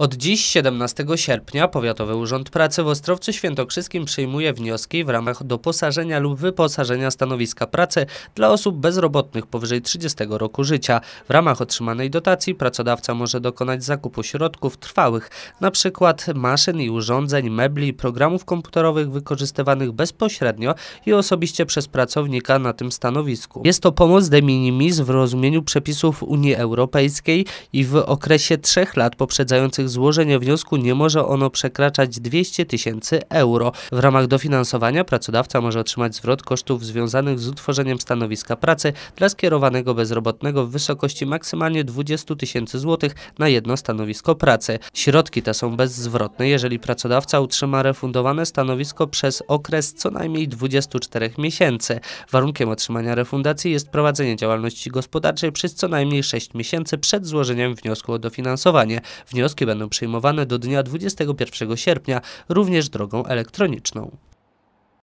Od dziś, 17 sierpnia, Powiatowy Urząd Pracy w Ostrowcu Świętokrzyskim przyjmuje wnioski w ramach doposażenia lub wyposażenia stanowiska pracy dla osób bezrobotnych powyżej 30 roku życia. W ramach otrzymanej dotacji pracodawca może dokonać zakupu środków trwałych, np. maszyn i urządzeń, mebli, programów komputerowych wykorzystywanych bezpośrednio i osobiście przez pracownika na tym stanowisku. Jest to pomoc de minimis w rozumieniu przepisów Unii Europejskiej i w okresie trzech lat poprzedzających złożenie wniosku nie może ono przekraczać 200 tysięcy euro. W ramach dofinansowania pracodawca może otrzymać zwrot kosztów związanych z utworzeniem stanowiska pracy dla skierowanego bezrobotnego w wysokości maksymalnie 20 tysięcy złotych na jedno stanowisko pracy. Środki te są bezzwrotne, jeżeli pracodawca utrzyma refundowane stanowisko przez okres co najmniej 24 miesięcy. Warunkiem otrzymania refundacji jest prowadzenie działalności gospodarczej przez co najmniej 6 miesięcy przed złożeniem wniosku o dofinansowanie. Wnioski będą przyjmowane do dnia 21 sierpnia również drogą elektroniczną.